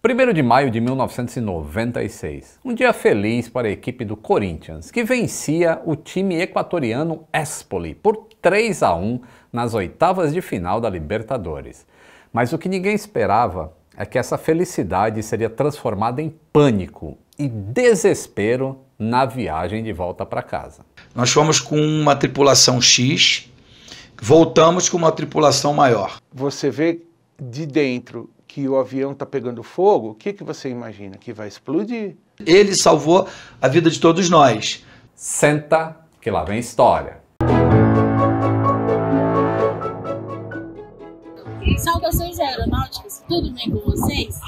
1 de maio de 1996, um dia feliz para a equipe do Corinthians, que vencia o time equatoriano Espoli por 3 a 1 nas oitavas de final da Libertadores. Mas o que ninguém esperava é que essa felicidade seria transformada em pânico e desespero na viagem de volta para casa. Nós fomos com uma tripulação X, voltamos com uma tripulação maior. Você vê de dentro que o avião está pegando fogo, o que, que você imagina? Que vai explodir? Ele salvou a vida de todos nós. Senta, que lá vem história. Saudações aeronáuticas, tudo bem com vocês?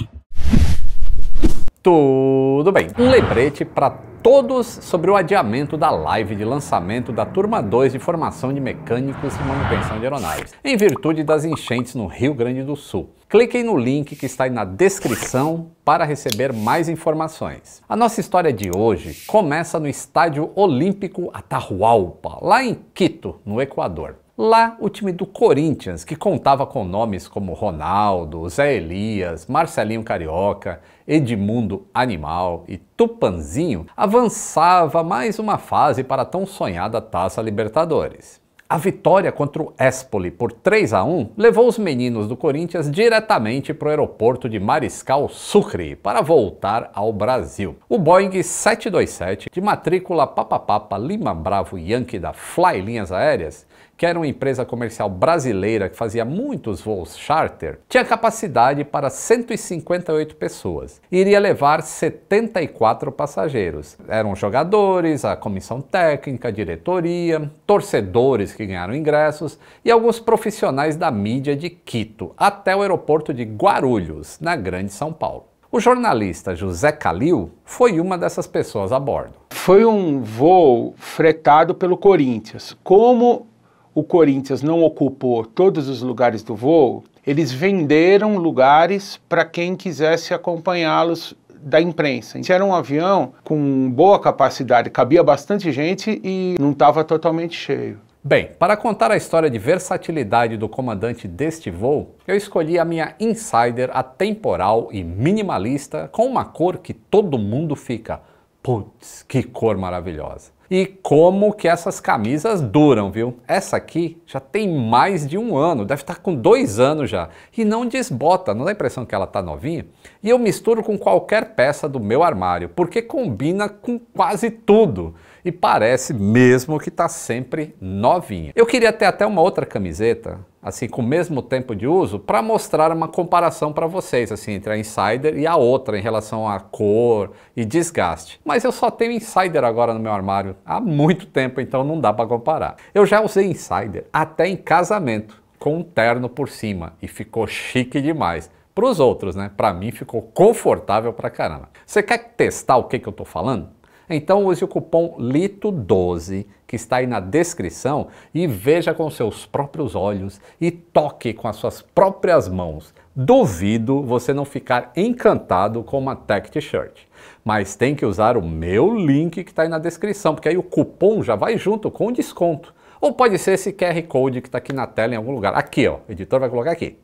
Tudo bem. Um lembrete para todos sobre o adiamento da live de lançamento da turma 2 de formação de mecânicos e manutenção de aeronaves, em virtude das enchentes no Rio Grande do Sul. Cliquem no link que está aí na descrição para receber mais informações. A nossa história de hoje começa no Estádio Olímpico Atahualpa, lá em Quito, no Equador. Lá, o time do Corinthians, que contava com nomes como Ronaldo, Zé Elias, Marcelinho Carioca, Edmundo Animal e Tupanzinho, avançava mais uma fase para a tão sonhada Taça Libertadores. A vitória contra o Espoli por 3 a 1 levou os meninos do Corinthians diretamente para o aeroporto de Mariscal Sucre para voltar ao Brasil. O Boeing 727, de matrícula Papapapa Lima Bravo Yankee da Fly Linhas Aéreas, que era uma empresa comercial brasileira que fazia muitos voos charter, tinha capacidade para 158 pessoas e iria levar 74 passageiros. Eram jogadores, a comissão técnica, a diretoria, torcedores que ganharam ingressos e alguns profissionais da mídia de Quito até o aeroporto de Guarulhos, na Grande São Paulo. O jornalista José Calil foi uma dessas pessoas a bordo. Foi um voo fretado pelo Corinthians. Como o Corinthians não ocupou todos os lugares do voo, eles venderam lugares para quem quisesse acompanhá-los da imprensa. Então, era um avião com boa capacidade, cabia bastante gente e não estava totalmente cheio. Bem, para contar a história de versatilidade do comandante deste voo, eu escolhi a minha insider atemporal e minimalista com uma cor que todo mundo fica, putz, que cor maravilhosa e como que essas camisas duram, viu? Essa aqui já tem mais de um ano, deve estar com dois anos já, e não desbota, não dá a impressão que ela está novinha? E eu misturo com qualquer peça do meu armário, porque combina com quase tudo e parece mesmo que está sempre novinha. Eu queria ter até uma outra camiseta assim, com o mesmo tempo de uso, para mostrar uma comparação para vocês, assim, entre a Insider e a outra em relação à cor e desgaste. Mas eu só tenho Insider agora no meu armário há muito tempo, então não dá para comparar. Eu já usei Insider até em casamento, com um terno por cima, e ficou chique demais. Para os outros, né? Para mim ficou confortável para caramba. Você quer testar o que, que eu tô falando? Então use o cupom LITO12 que está aí na descrição e veja com seus próprios olhos e toque com as suas próprias mãos. Duvido você não ficar encantado com uma tech t-shirt. Mas tem que usar o meu link que está aí na descrição, porque aí o cupom já vai junto com o desconto. Ou pode ser esse QR Code que está aqui na tela em algum lugar. Aqui, ó. O editor vai colocar aqui.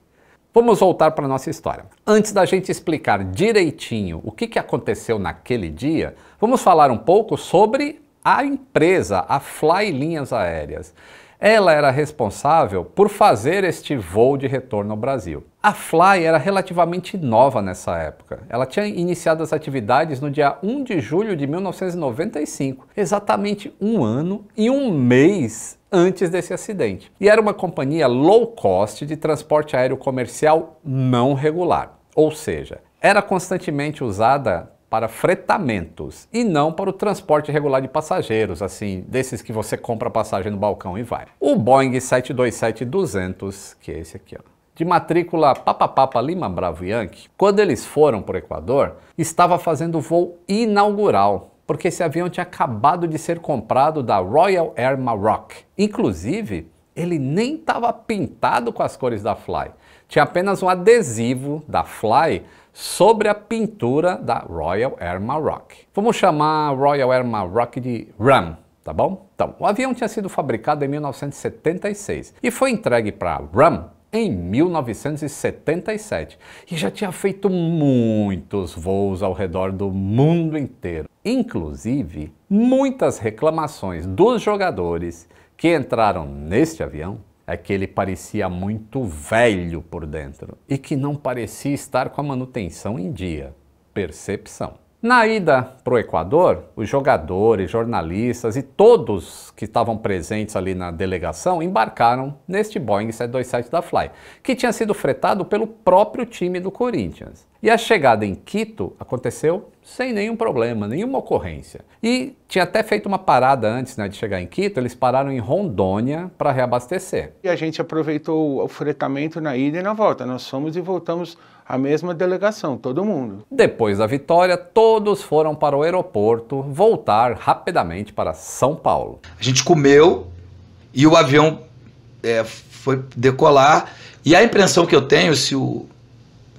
Vamos voltar para a nossa história. Antes da gente explicar direitinho o que, que aconteceu naquele dia, vamos falar um pouco sobre a empresa, a Fly Linhas Aéreas. Ela era responsável por fazer este voo de retorno ao Brasil. A Fly era relativamente nova nessa época. Ela tinha iniciado as atividades no dia 1 de julho de 1995, exatamente um ano e um mês antes desse acidente. E era uma companhia low cost de transporte aéreo comercial não regular, ou seja, era constantemente usada para fretamentos e não para o transporte regular de passageiros, assim, desses que você compra passagem no balcão e vai. O Boeing 727-200, que é esse aqui, ó, de matrícula Papapapa Lima Bravo Yankee, quando eles foram para o Equador, estava fazendo voo inaugural porque esse avião tinha acabado de ser comprado da Royal Air Maroc. Inclusive, ele nem estava pintado com as cores da Fly. Tinha apenas um adesivo da Fly sobre a pintura da Royal Air Maroc. Vamos chamar a Royal Air Maroc de RAM, tá bom? Então, o avião tinha sido fabricado em 1976 e foi entregue para RAM em 1977 e já tinha feito muitos voos ao redor do mundo inteiro. Inclusive, muitas reclamações dos jogadores que entraram neste avião é que ele parecia muito velho por dentro e que não parecia estar com a manutenção em dia. Percepção. Na ida para o Equador, os jogadores, jornalistas e todos que estavam presentes ali na delegação embarcaram neste Boeing 727 da Fly, que tinha sido fretado pelo próprio time do Corinthians. E a chegada em Quito aconteceu sem nenhum problema, nenhuma ocorrência. E tinha até feito uma parada antes né, de chegar em Quito, eles pararam em Rondônia para reabastecer. E a gente aproveitou o fretamento na ida e na volta. Nós fomos e voltamos a mesma delegação, todo mundo. Depois da vitória, todos foram para o aeroporto voltar rapidamente para São Paulo. A gente comeu e o avião é, foi decolar. E a impressão que eu tenho, se o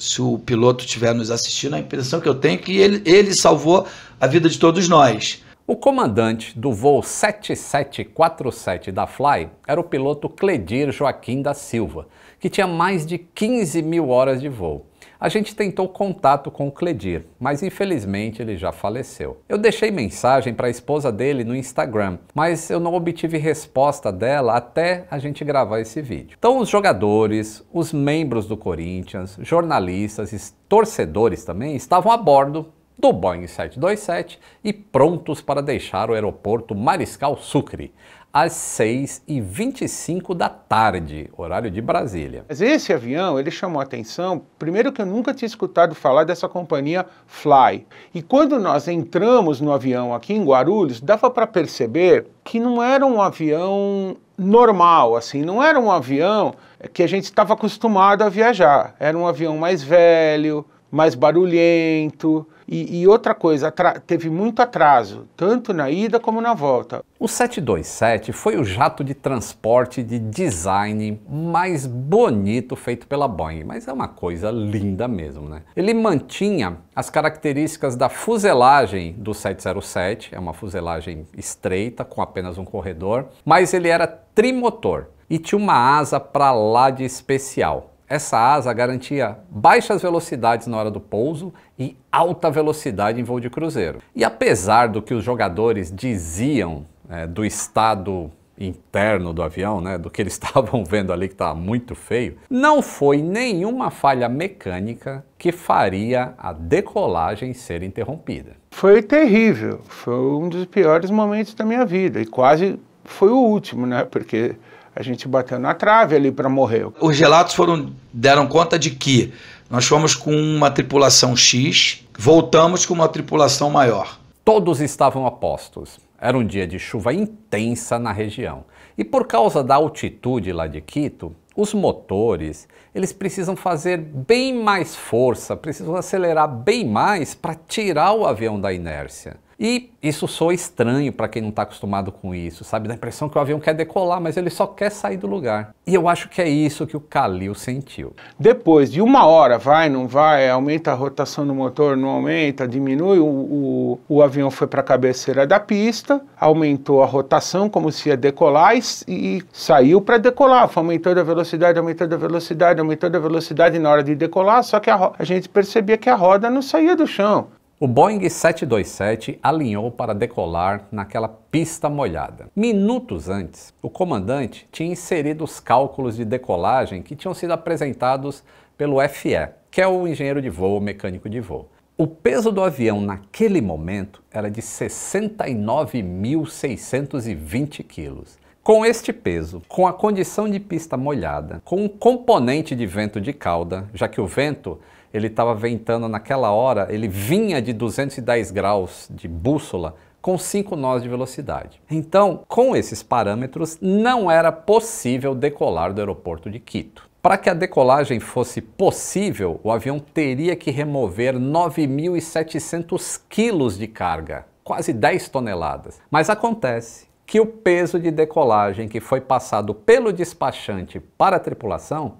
se o piloto estiver nos assistindo, a impressão que eu tenho é que ele, ele salvou a vida de todos nós. O comandante do voo 7747 da Fly era o piloto Cledir Joaquim da Silva, que tinha mais de 15 mil horas de voo. A gente tentou contato com o Cledir, mas infelizmente ele já faleceu. Eu deixei mensagem para a esposa dele no Instagram, mas eu não obtive resposta dela até a gente gravar esse vídeo. Então, os jogadores, os membros do Corinthians, jornalistas e torcedores também estavam a bordo do Boeing 727 e prontos para deixar o aeroporto Mariscal Sucre às 6h25 da tarde, horário de Brasília. Mas esse avião, ele chamou a atenção, primeiro que eu nunca tinha escutado falar dessa companhia Fly. E quando nós entramos no avião aqui em Guarulhos, dava para perceber que não era um avião normal, assim, não era um avião que a gente estava acostumado a viajar. Era um avião mais velho, mais barulhento. E, e outra coisa, teve muito atraso, tanto na ida como na volta. O 727 foi o jato de transporte de design mais bonito feito pela Boeing, mas é uma coisa linda mesmo, né? Ele mantinha as características da fuselagem do 707, é uma fuselagem estreita com apenas um corredor, mas ele era trimotor e tinha uma asa para lá de especial essa asa garantia baixas velocidades na hora do pouso e alta velocidade em voo de cruzeiro. E apesar do que os jogadores diziam é, do estado interno do avião, né, do que eles estavam vendo ali que estava muito feio, não foi nenhuma falha mecânica que faria a decolagem ser interrompida. Foi terrível, foi um dos piores momentos da minha vida e quase foi o último, né, porque a gente bateu na trave ali para morrer. Os relatos foram deram conta de que nós fomos com uma tripulação X, voltamos com uma tripulação maior. Todos estavam apostos. Era um dia de chuva intensa na região. E por causa da altitude lá de Quito, os motores, eles precisam fazer bem mais força, precisam acelerar bem mais para tirar o avião da inércia. E isso soa estranho para quem não está acostumado com isso, sabe? Dá a impressão que o avião quer decolar, mas ele só quer sair do lugar. E eu acho que é isso que o Calil sentiu. Depois de uma hora, vai, não vai, aumenta a rotação do motor, não aumenta, diminui, o, o, o avião foi para a cabeceira da pista, aumentou a rotação como se ia decolar e, e saiu para decolar. Foi aumentando a velocidade, aumentando a velocidade, aumentando a velocidade na hora de decolar, só que a, a gente percebia que a roda não saía do chão. O Boeing 727 alinhou para decolar naquela pista molhada. Minutos antes, o comandante tinha inserido os cálculos de decolagem que tinham sido apresentados pelo FE, que é o engenheiro de voo, mecânico de voo. O peso do avião naquele momento era de 69.620 quilos. Com este peso, com a condição de pista molhada, com um componente de vento de cauda, já que o vento ele estava ventando naquela hora, ele vinha de 210 graus de bússola com 5 nós de velocidade. Então, com esses parâmetros, não era possível decolar do aeroporto de Quito. Para que a decolagem fosse possível, o avião teria que remover 9.700 quilos de carga, quase 10 toneladas. Mas acontece que o peso de decolagem que foi passado pelo despachante para a tripulação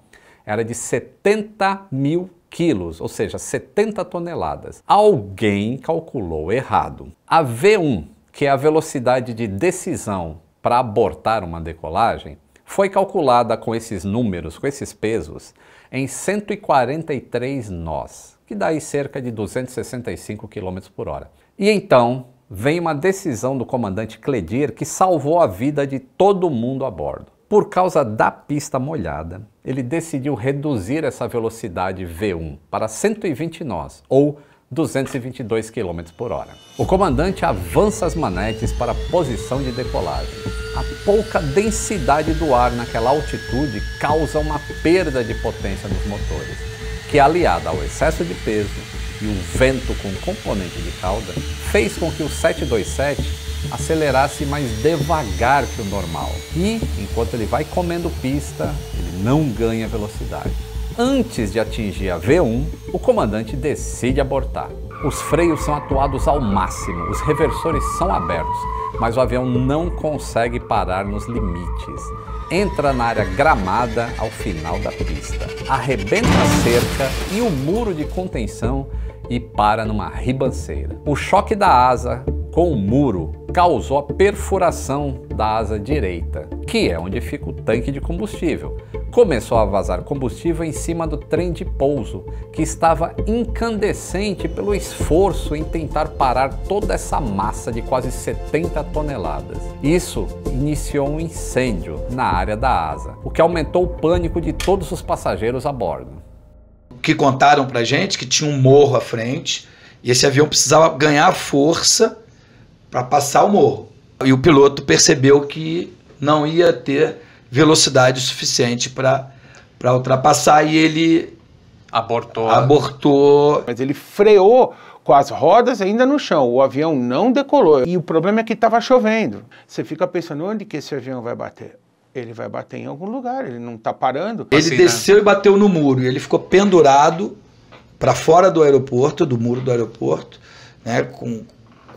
era de 70 mil quilos, ou seja, 70 toneladas. Alguém calculou errado. A V1, que é a velocidade de decisão para abortar uma decolagem, foi calculada com esses números, com esses pesos, em 143 nós, que dá aí cerca de 265 km por hora. E então vem uma decisão do comandante Cledir que salvou a vida de todo mundo a bordo. Por causa da pista molhada, ele decidiu reduzir essa velocidade V1 para 120 nós, ou 222 km por hora. O comandante avança as manetes para a posição de decolagem. A pouca densidade do ar naquela altitude causa uma perda de potência nos motores, que aliada ao excesso de peso e o vento com componente de cauda, fez com que o 727 acelerasse mais devagar que o normal. E, enquanto ele vai comendo pista, ele não ganha velocidade. Antes de atingir a V1, o comandante decide abortar. Os freios são atuados ao máximo, os reversores são abertos, mas o avião não consegue parar nos limites. Entra na área gramada ao final da pista, arrebenta a cerca e o muro de contenção e para numa ribanceira. O choque da asa com o um muro causou a perfuração da asa direita, que é onde fica o tanque de combustível. Começou a vazar combustível em cima do trem de pouso, que estava incandescente pelo esforço em tentar parar toda essa massa de quase 70 toneladas. Isso iniciou um incêndio na área da asa, o que aumentou o pânico de todos os passageiros a bordo. Que contaram pra gente que tinha um morro à frente e esse avião precisava ganhar força para passar o morro. E o piloto percebeu que não ia ter velocidade suficiente para ultrapassar e ele abortou. Né? abortou. Mas ele freou com as rodas ainda no chão, o avião não decolou. E o problema é que estava chovendo. Você fica pensando onde que esse avião vai bater? Ele vai bater em algum lugar, ele não está parando. Ele assim, né? desceu né? e bateu no muro, e ele ficou pendurado para fora do aeroporto, do muro do aeroporto, né, com,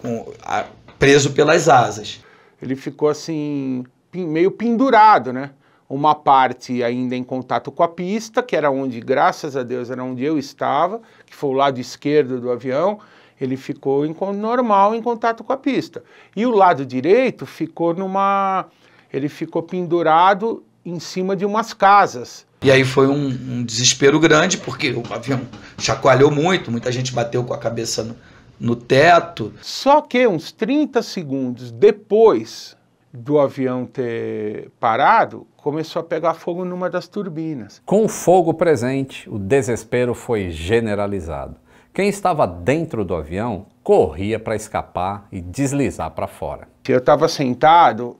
com a, preso pelas asas. Ele ficou assim, meio pendurado, né? Uma parte ainda em contato com a pista, que era onde, graças a Deus, era onde eu estava, que foi o lado esquerdo do avião, ele ficou em, normal em contato com a pista. E o lado direito ficou numa. Ele ficou pendurado em cima de umas casas. E aí foi um, um desespero grande, porque o avião chacoalhou muito, muita gente bateu com a cabeça no, no teto. Só que uns 30 segundos depois do avião ter parado, começou a pegar fogo numa das turbinas. Com o fogo presente, o desespero foi generalizado. Quem estava dentro do avião corria para escapar e deslizar para fora. Eu estava sentado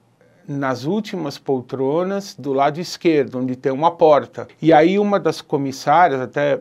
nas últimas poltronas do lado esquerdo, onde tem uma porta. E aí uma das comissárias, até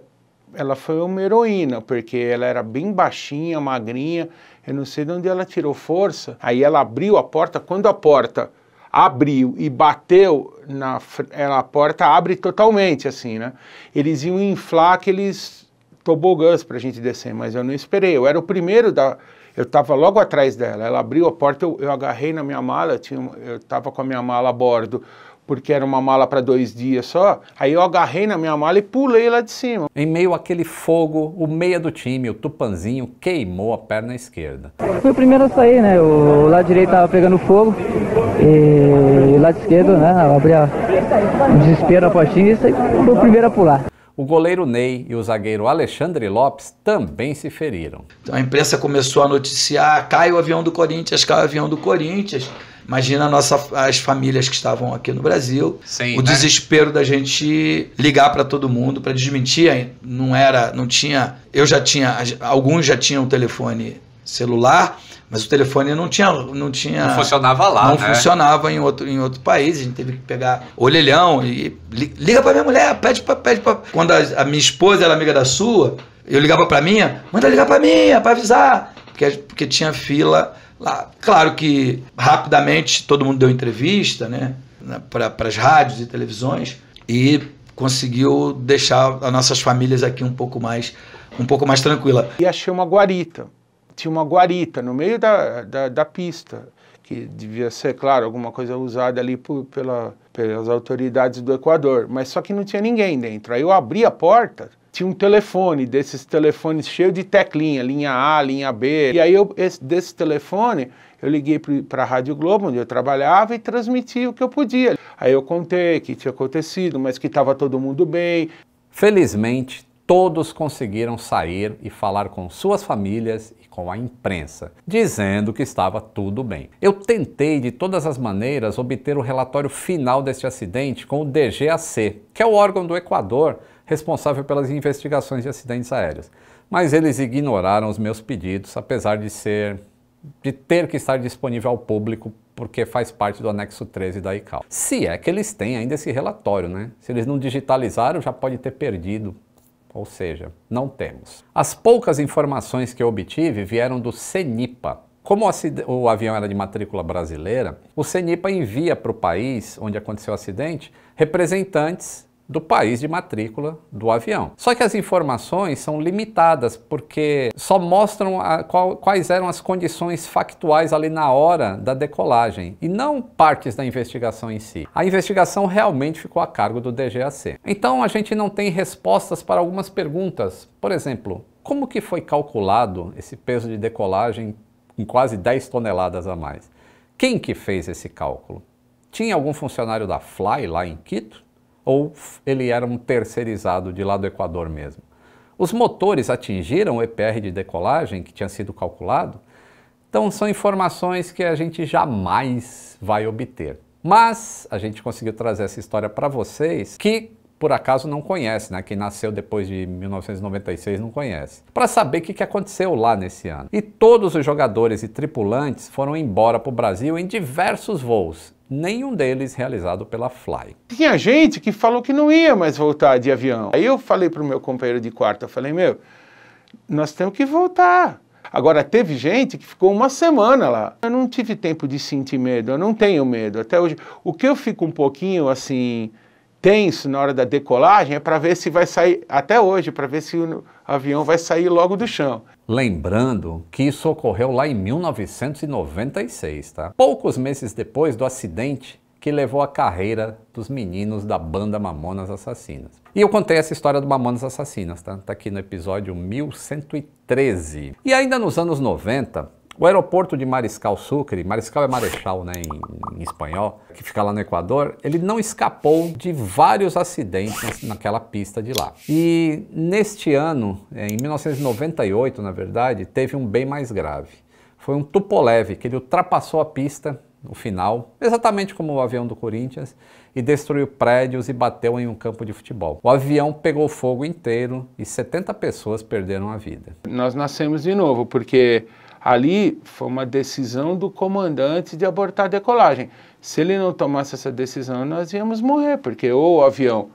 ela foi uma heroína, porque ela era bem baixinha, magrinha, eu não sei de onde ela tirou força. Aí ela abriu a porta, quando a porta abriu e bateu na ela, a porta abre totalmente assim, né? Eles iam inflar aqueles tobogãs para a gente descer, mas eu não esperei. Eu era o primeiro da eu estava logo atrás dela. Ela abriu a porta, eu, eu agarrei na minha mala, eu estava com a minha mala a bordo porque era uma mala para dois dias só, aí eu agarrei na minha mala e pulei lá de cima. Em meio àquele fogo, o meia do time, o Tupanzinho, queimou a perna esquerda. Fui o primeiro a sair, né? O lado direito estava pegando fogo e o lado esquerdo, né? Abri a... desespero, a postinha e foi fui o primeiro a pular. O goleiro Ney e o zagueiro Alexandre Lopes também se feriram. Então a imprensa começou a noticiar: cai o avião do Corinthians, cai o avião do Corinthians. Imagina nossa, as famílias que estavam aqui no Brasil, Sim, o né? desespero da gente ligar para todo mundo para desmentir. Não era, não tinha. Eu já tinha, alguns já tinham telefone celular, mas o telefone não tinha, não tinha, não funcionava lá, não né? funcionava em outro, em outro país. A gente teve que pegar olhelhão e liga para minha mulher, pede para, pede para. Quando a, a, minha esposa era amiga da sua, eu ligava para minha, manda ligar para minha, para avisar, porque, porque tinha fila lá. Claro que rapidamente todo mundo deu entrevista, né? Para as rádios e televisões e conseguiu deixar as nossas famílias aqui um pouco mais um pouco mais tranquila. E achei uma guarita, tinha uma guarita no meio da, da, da pista que devia ser, claro, alguma coisa usada ali por, pela, pelas autoridades do Equador, mas só que não tinha ninguém dentro. Aí eu abri a porta, tinha um telefone, desses telefones cheio de teclinha, linha A, linha B. E aí, eu, esse, desse telefone, eu liguei para a Rádio Globo, onde eu trabalhava, e transmiti o que eu podia. Aí eu contei que tinha acontecido, mas que estava todo mundo bem. Felizmente, todos conseguiram sair e falar com suas famílias e com a imprensa, dizendo que estava tudo bem. Eu tentei de todas as maneiras obter o relatório final deste acidente com o DGAC, que é o órgão do Equador responsável pelas investigações de acidentes aéreos. Mas eles ignoraram os meus pedidos, apesar de ser de ter que estar disponível ao público porque faz parte do anexo 13 da ICAO. Se é que eles têm ainda esse relatório, né? Se eles não digitalizaram, já pode ter perdido. Ou seja, não temos. As poucas informações que eu obtive vieram do CENIPA, como o avião era de matrícula brasileira, o CENIPA envia para o país onde aconteceu o acidente representantes do país de matrícula do avião. Só que as informações são limitadas porque só mostram a, qual, quais eram as condições factuais ali na hora da decolagem e não partes da investigação em si. A investigação realmente ficou a cargo do DGAC. Então a gente não tem respostas para algumas perguntas. Por exemplo, como que foi calculado esse peso de decolagem com quase 10 toneladas a mais? Quem que fez esse cálculo? Tinha algum funcionário da Fly lá em Quito? ou ele era um terceirizado de lá do Equador mesmo. Os motores atingiram o EPR de decolagem que tinha sido calculado? Então são informações que a gente jamais vai obter. Mas a gente conseguiu trazer essa história para vocês que por acaso não conhece, né? Quem nasceu depois de 1996 não conhece. Para saber o que aconteceu lá nesse ano. E todos os jogadores e tripulantes foram embora para o Brasil em diversos voos, nenhum deles realizado pela Fly. Tinha gente que falou que não ia mais voltar de avião. Aí eu falei para o meu companheiro de quarto, eu falei, meu, nós temos que voltar. Agora, teve gente que ficou uma semana lá. Eu não tive tempo de sentir medo, eu não tenho medo até hoje. O que eu fico um pouquinho assim, tenso na hora da decolagem é para ver se vai sair, até hoje, para ver se avião vai sair logo do chão. Lembrando que isso ocorreu lá em 1996, tá? Poucos meses depois do acidente que levou a carreira dos meninos da banda Mamonas Assassinas. E eu contei essa história do Mamonas Assassinas, tá? Tá aqui no episódio 1113. E ainda nos anos 90, o aeroporto de Mariscal Sucre, Mariscal é Marechal né, em, em espanhol, que fica lá no Equador, ele não escapou de vários acidentes naquela pista de lá. E neste ano, é, em 1998, na verdade, teve um bem mais grave. Foi um Tupolev que ele ultrapassou a pista no final, exatamente como o avião do Corinthians, e destruiu prédios e bateu em um campo de futebol. O avião pegou fogo inteiro e 70 pessoas perderam a vida. Nós nascemos de novo, porque Ali foi uma decisão do comandante de abortar a decolagem. Se ele não tomasse essa decisão, nós íamos morrer, porque ou o avião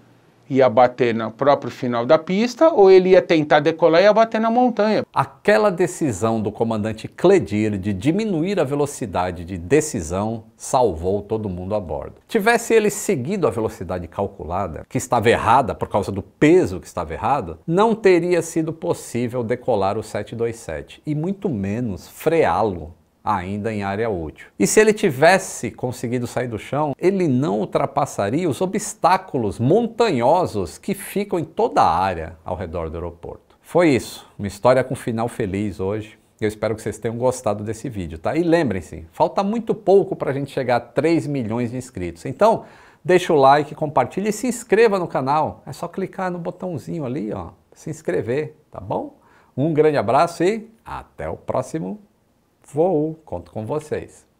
ia bater no próprio final da pista ou ele ia tentar decolar e ia bater na montanha. Aquela decisão do comandante Cledir de diminuir a velocidade de decisão salvou todo mundo a bordo. Tivesse ele seguido a velocidade calculada, que estava errada por causa do peso que estava errado, não teria sido possível decolar o 727 e muito menos freá-lo ainda em área útil. E se ele tivesse conseguido sair do chão, ele não ultrapassaria os obstáculos montanhosos que ficam em toda a área ao redor do aeroporto. Foi isso, uma história com final feliz hoje. Eu espero que vocês tenham gostado desse vídeo, tá? E lembrem-se, falta muito pouco para a gente chegar a 3 milhões de inscritos. Então, deixa o like, compartilha e se inscreva no canal. É só clicar no botãozinho ali, ó, se inscrever, tá bom? Um grande abraço e até o próximo Vou, conto com vocês.